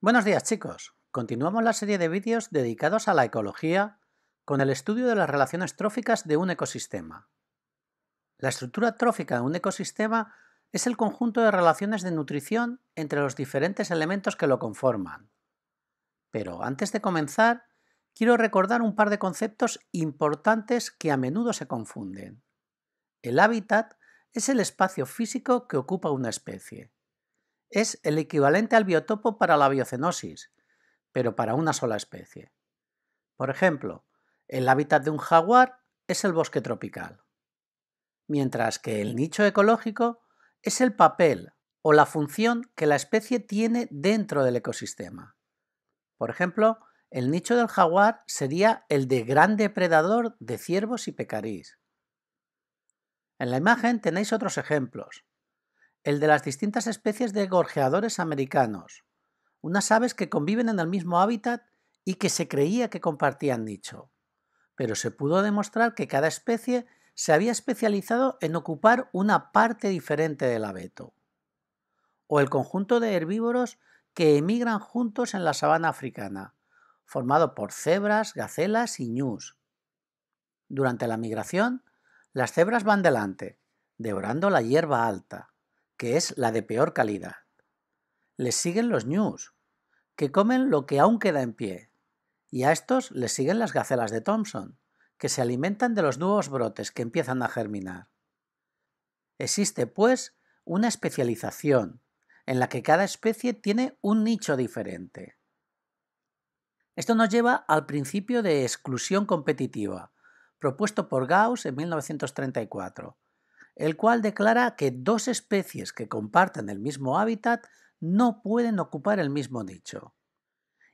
Buenos días chicos, continuamos la serie de vídeos dedicados a la ecología con el estudio de las relaciones tróficas de un ecosistema. La estructura trófica de un ecosistema es el conjunto de relaciones de nutrición entre los diferentes elementos que lo conforman. Pero antes de comenzar, quiero recordar un par de conceptos importantes que a menudo se confunden. El hábitat es el espacio físico que ocupa una especie es el equivalente al biotopo para la biocenosis, pero para una sola especie. Por ejemplo, el hábitat de un jaguar es el bosque tropical, mientras que el nicho ecológico es el papel o la función que la especie tiene dentro del ecosistema. Por ejemplo, el nicho del jaguar sería el de gran depredador de ciervos y pecarís. En la mm. imagen tenéis otros ejemplos el de las distintas especies de gorjeadores americanos, unas aves que conviven en el mismo hábitat y que se creía que compartían nicho. Pero se pudo demostrar que cada especie se había especializado en ocupar una parte diferente del abeto. O el conjunto de herbívoros que emigran juntos en la sabana africana, formado por cebras, gacelas y ñus. Durante la migración, las cebras van delante, devorando la hierba alta, que es la de peor calidad. Les siguen los ñus, que comen lo que aún queda en pie, y a estos les siguen las gacelas de Thompson, que se alimentan de los nuevos brotes que empiezan a germinar. Existe, pues, una especialización, en la que cada especie tiene un nicho diferente. Esto nos lleva al principio de exclusión competitiva, propuesto por Gauss en 1934, el cual declara que dos especies que comparten el mismo hábitat no pueden ocupar el mismo nicho,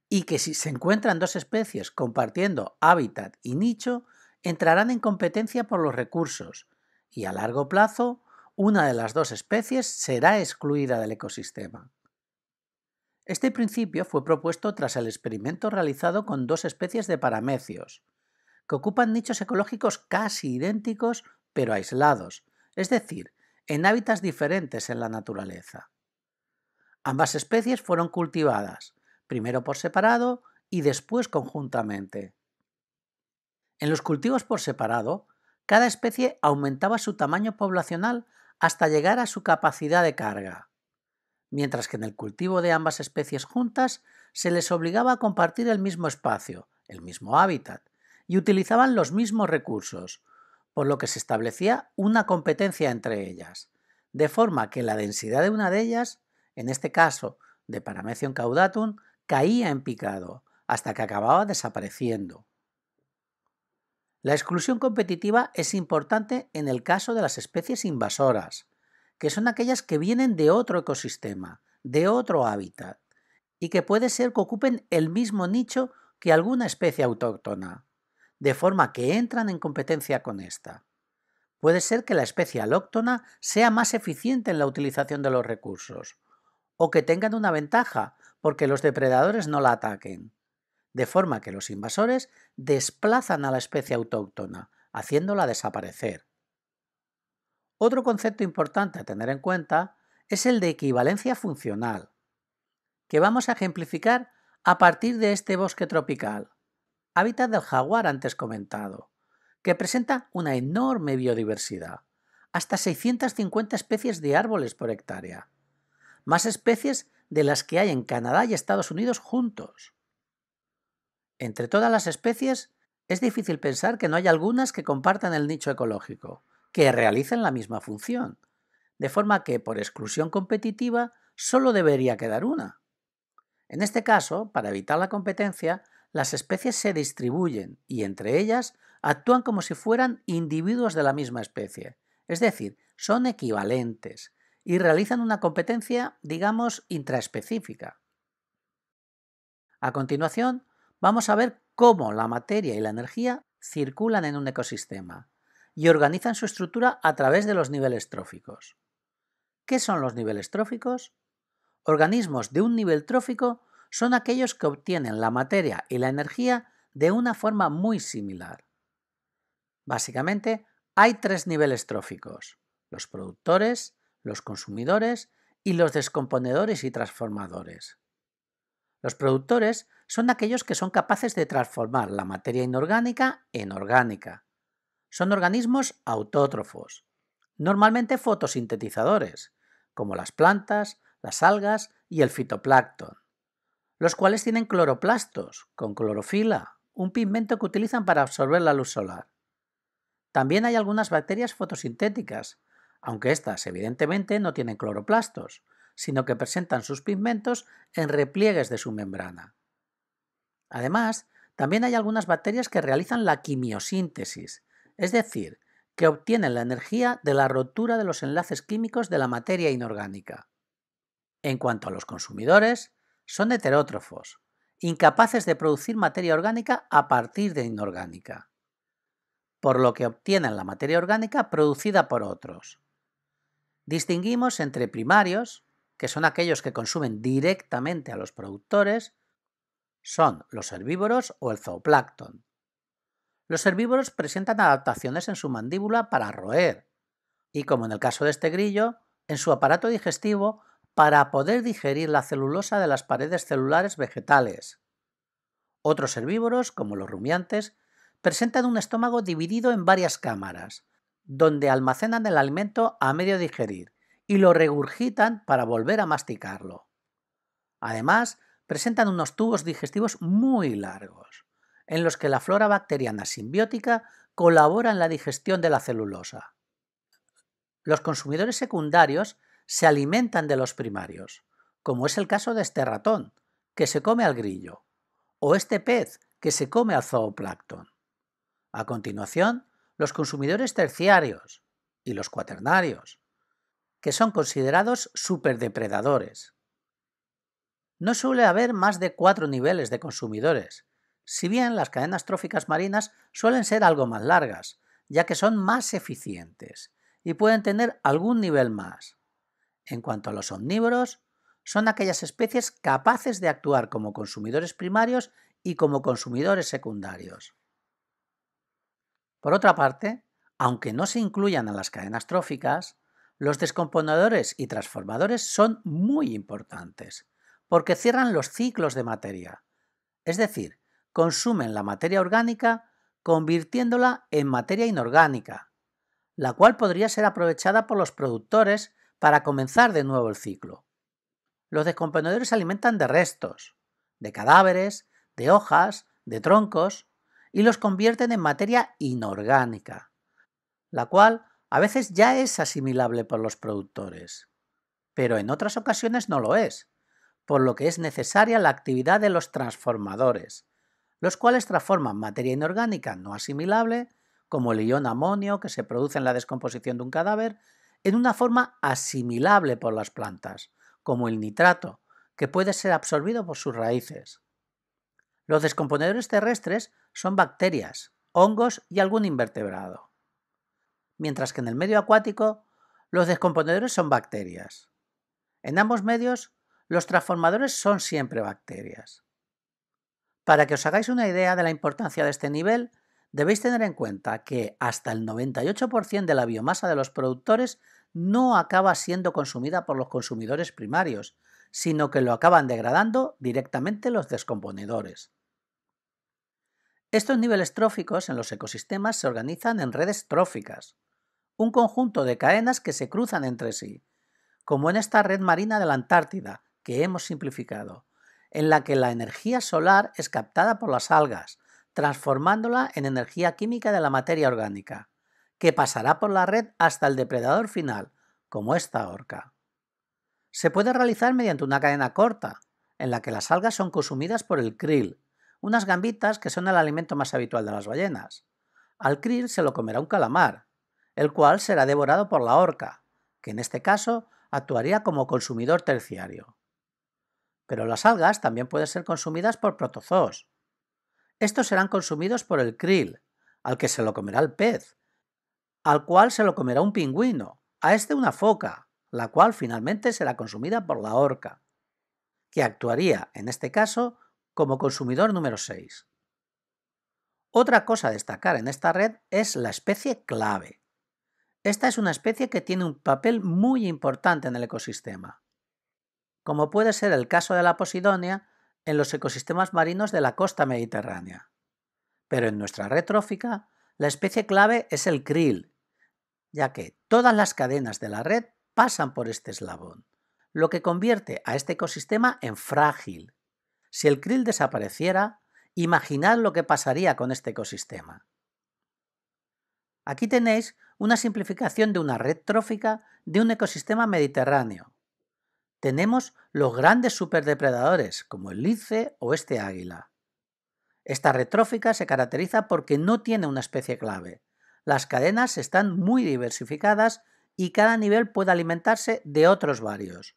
y que si se encuentran dos especies compartiendo hábitat y nicho, entrarán en competencia por los recursos, y a largo plazo, una de las dos especies será excluida del ecosistema. Este principio fue propuesto tras el experimento realizado con dos especies de paramecios, que ocupan nichos ecológicos casi idénticos pero aislados, es decir, en hábitats diferentes en la naturaleza. Ambas especies fueron cultivadas, primero por separado y después conjuntamente. En los cultivos por separado, cada especie aumentaba su tamaño poblacional hasta llegar a su capacidad de carga, mientras que en el cultivo de ambas especies juntas se les obligaba a compartir el mismo espacio, el mismo hábitat, y utilizaban los mismos recursos, por lo que se establecía una competencia entre ellas, de forma que la densidad de una de ellas, en este caso de Paramecium caudatum, caía en picado, hasta que acababa desapareciendo. La exclusión competitiva es importante en el caso de las especies invasoras, que son aquellas que vienen de otro ecosistema, de otro hábitat, y que puede ser que ocupen el mismo nicho que alguna especie autóctona de forma que entran en competencia con esta. Puede ser que la especie alóctona sea más eficiente en la utilización de los recursos, o que tengan una ventaja porque los depredadores no la ataquen, de forma que los invasores desplazan a la especie autóctona, haciéndola desaparecer. Otro concepto importante a tener en cuenta es el de equivalencia funcional, que vamos a ejemplificar a partir de este bosque tropical hábitat del jaguar antes comentado, que presenta una enorme biodiversidad, hasta 650 especies de árboles por hectárea, más especies de las que hay en Canadá y Estados Unidos juntos. Entre todas las especies, es difícil pensar que no hay algunas que compartan el nicho ecológico, que realicen la misma función, de forma que, por exclusión competitiva, solo debería quedar una. En este caso, para evitar la competencia, las especies se distribuyen y entre ellas actúan como si fueran individuos de la misma especie, es decir, son equivalentes y realizan una competencia, digamos, intraespecífica. A continuación, vamos a ver cómo la materia y la energía circulan en un ecosistema y organizan su estructura a través de los niveles tróficos. ¿Qué son los niveles tróficos? Organismos de un nivel trófico son aquellos que obtienen la materia y la energía de una forma muy similar. Básicamente, hay tres niveles tróficos, los productores, los consumidores y los descomponedores y transformadores. Los productores son aquellos que son capaces de transformar la materia inorgánica en orgánica. Son organismos autótrofos, normalmente fotosintetizadores, como las plantas, las algas y el fitoplancton los cuales tienen cloroplastos, con clorofila, un pigmento que utilizan para absorber la luz solar. También hay algunas bacterias fotosintéticas, aunque estas evidentemente no tienen cloroplastos, sino que presentan sus pigmentos en repliegues de su membrana. Además, también hay algunas bacterias que realizan la quimiosíntesis, es decir, que obtienen la energía de la rotura de los enlaces químicos de la materia inorgánica. En cuanto a los consumidores, son heterótrofos, incapaces de producir materia orgánica a partir de inorgánica, por lo que obtienen la materia orgánica producida por otros. Distinguimos entre primarios, que son aquellos que consumen directamente a los productores, son los herbívoros o el zooplancton. Los herbívoros presentan adaptaciones en su mandíbula para roer, y como en el caso de este grillo, en su aparato digestivo para poder digerir la celulosa de las paredes celulares vegetales. Otros herbívoros, como los rumiantes, presentan un estómago dividido en varias cámaras, donde almacenan el alimento a medio digerir y lo regurgitan para volver a masticarlo. Además, presentan unos tubos digestivos muy largos, en los que la flora bacteriana simbiótica colabora en la digestión de la celulosa. Los consumidores secundarios se alimentan de los primarios, como es el caso de este ratón, que se come al grillo, o este pez, que se come al zooplancton. A continuación, los consumidores terciarios y los cuaternarios, que son considerados superdepredadores. No suele haber más de cuatro niveles de consumidores, si bien las cadenas tróficas marinas suelen ser algo más largas, ya que son más eficientes y pueden tener algún nivel más. En cuanto a los omnívoros, son aquellas especies capaces de actuar como consumidores primarios y como consumidores secundarios. Por otra parte, aunque no se incluyan a las cadenas tróficas, los descomponedores y transformadores son muy importantes, porque cierran los ciclos de materia, es decir, consumen la materia orgánica convirtiéndola en materia inorgánica, la cual podría ser aprovechada por los productores para comenzar de nuevo el ciclo. Los descomponedores se alimentan de restos, de cadáveres, de hojas, de troncos, y los convierten en materia inorgánica, la cual a veces ya es asimilable por los productores, pero en otras ocasiones no lo es, por lo que es necesaria la actividad de los transformadores, los cuales transforman materia inorgánica no asimilable, como el ion amonio que se produce en la descomposición de un cadáver, en una forma asimilable por las plantas, como el nitrato, que puede ser absorbido por sus raíces. Los descomponedores terrestres son bacterias, hongos y algún invertebrado. Mientras que en el medio acuático, los descomponedores son bacterias. En ambos medios, los transformadores son siempre bacterias. Para que os hagáis una idea de la importancia de este nivel, debéis tener en cuenta que hasta el 98% de la biomasa de los productores no acaba siendo consumida por los consumidores primarios, sino que lo acaban degradando directamente los descomponedores. Estos niveles tróficos en los ecosistemas se organizan en redes tróficas, un conjunto de cadenas que se cruzan entre sí, como en esta red marina de la Antártida, que hemos simplificado, en la que la energía solar es captada por las algas, transformándola en energía química de la materia orgánica que pasará por la red hasta el depredador final, como esta orca. Se puede realizar mediante una cadena corta, en la que las algas son consumidas por el krill, unas gambitas que son el alimento más habitual de las ballenas. Al krill se lo comerá un calamar, el cual será devorado por la orca, que en este caso actuaría como consumidor terciario. Pero las algas también pueden ser consumidas por protozoos. Estos serán consumidos por el krill, al que se lo comerá el pez, al cual se lo comerá un pingüino, a este una foca, la cual finalmente será consumida por la orca, que actuaría, en este caso, como consumidor número 6. Otra cosa a destacar en esta red es la especie clave. Esta es una especie que tiene un papel muy importante en el ecosistema, como puede ser el caso de la posidonia en los ecosistemas marinos de la costa mediterránea. Pero en nuestra red trófica, la especie clave es el krill, ya que todas las cadenas de la red pasan por este eslabón, lo que convierte a este ecosistema en frágil. Si el krill desapareciera, imaginad lo que pasaría con este ecosistema. Aquí tenéis una simplificación de una red trófica de un ecosistema mediterráneo. Tenemos los grandes superdepredadores, como el lice o este águila. Esta red trófica se caracteriza porque no tiene una especie clave, las cadenas están muy diversificadas y cada nivel puede alimentarse de otros varios,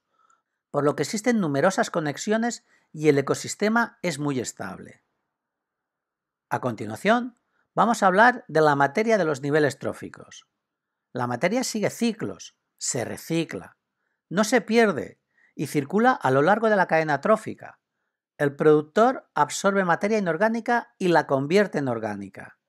por lo que existen numerosas conexiones y el ecosistema es muy estable. A continuación, vamos a hablar de la materia de los niveles tróficos. La materia sigue ciclos, se recicla, no se pierde y circula a lo largo de la cadena trófica. El productor absorbe materia inorgánica y la convierte en orgánica.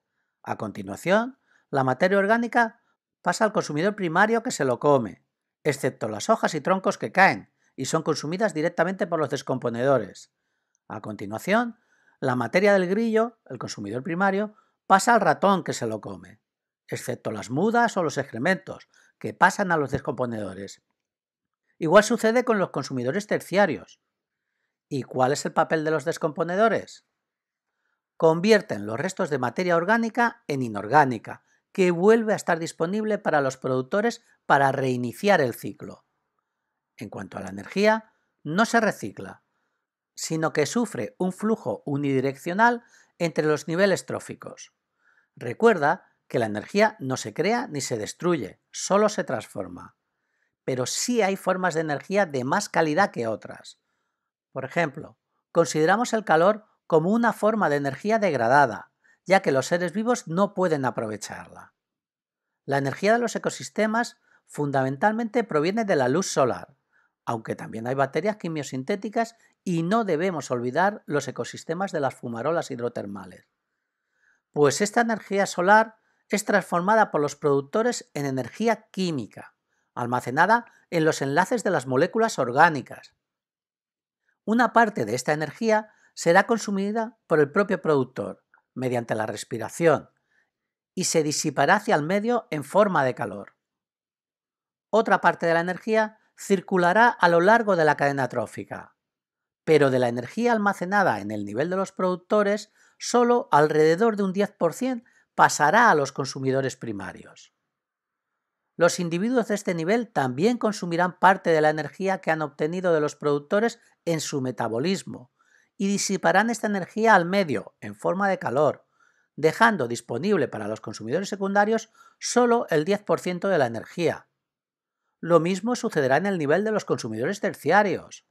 A continuación, la materia orgánica pasa al consumidor primario que se lo come, excepto las hojas y troncos que caen y son consumidas directamente por los descomponedores. A continuación, la materia del grillo, el consumidor primario, pasa al ratón que se lo come, excepto las mudas o los excrementos, que pasan a los descomponedores. Igual sucede con los consumidores terciarios. ¿Y cuál es el papel de los descomponedores? Convierten los restos de materia orgánica en inorgánica que vuelve a estar disponible para los productores para reiniciar el ciclo. En cuanto a la energía, no se recicla, sino que sufre un flujo unidireccional entre los niveles tróficos. Recuerda que la energía no se crea ni se destruye, solo se transforma. Pero sí hay formas de energía de más calidad que otras. Por ejemplo, consideramos el calor como una forma de energía degradada, ya que los seres vivos no pueden aprovecharla. La energía de los ecosistemas fundamentalmente proviene de la luz solar, aunque también hay baterías quimiosintéticas y no debemos olvidar los ecosistemas de las fumarolas hidrotermales. Pues esta energía solar es transformada por los productores en energía química, almacenada en los enlaces de las moléculas orgánicas. Una parte de esta energía será consumida por el propio productor, mediante la respiración y se disipará hacia el medio en forma de calor. Otra parte de la energía circulará a lo largo de la cadena trófica, pero de la energía almacenada en el nivel de los productores, solo alrededor de un 10% pasará a los consumidores primarios. Los individuos de este nivel también consumirán parte de la energía que han obtenido de los productores en su metabolismo, y disiparán esta energía al medio en forma de calor, dejando disponible para los consumidores secundarios solo el 10% de la energía. Lo mismo sucederá en el nivel de los consumidores terciarios.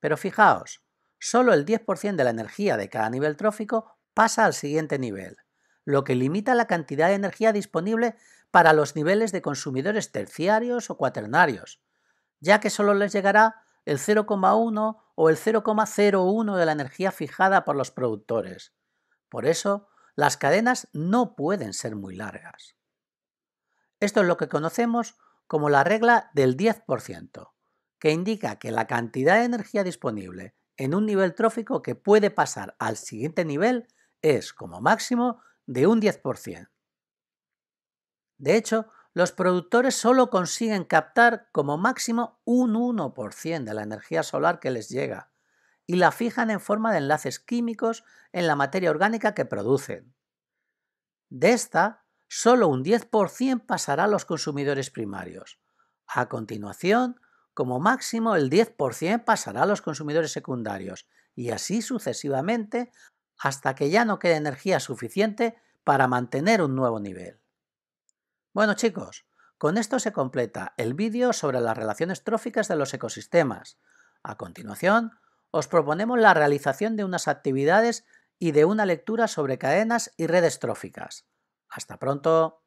Pero fijaos, solo el 10% de la energía de cada nivel trófico pasa al siguiente nivel, lo que limita la cantidad de energía disponible para los niveles de consumidores terciarios o cuaternarios, ya que solo les llegará el 0,1 o el 0,01 de la energía fijada por los productores. Por eso, las cadenas no pueden ser muy largas. Esto es lo que conocemos como la regla del 10%, que indica que la cantidad de energía disponible en un nivel trófico que puede pasar al siguiente nivel es, como máximo, de un 10%. De hecho, los productores solo consiguen captar como máximo un 1% de la energía solar que les llega y la fijan en forma de enlaces químicos en la materia orgánica que producen. De esta, solo un 10% pasará a los consumidores primarios. A continuación, como máximo el 10% pasará a los consumidores secundarios y así sucesivamente hasta que ya no quede energía suficiente para mantener un nuevo nivel. Bueno chicos, con esto se completa el vídeo sobre las relaciones tróficas de los ecosistemas. A continuación, os proponemos la realización de unas actividades y de una lectura sobre cadenas y redes tróficas. ¡Hasta pronto!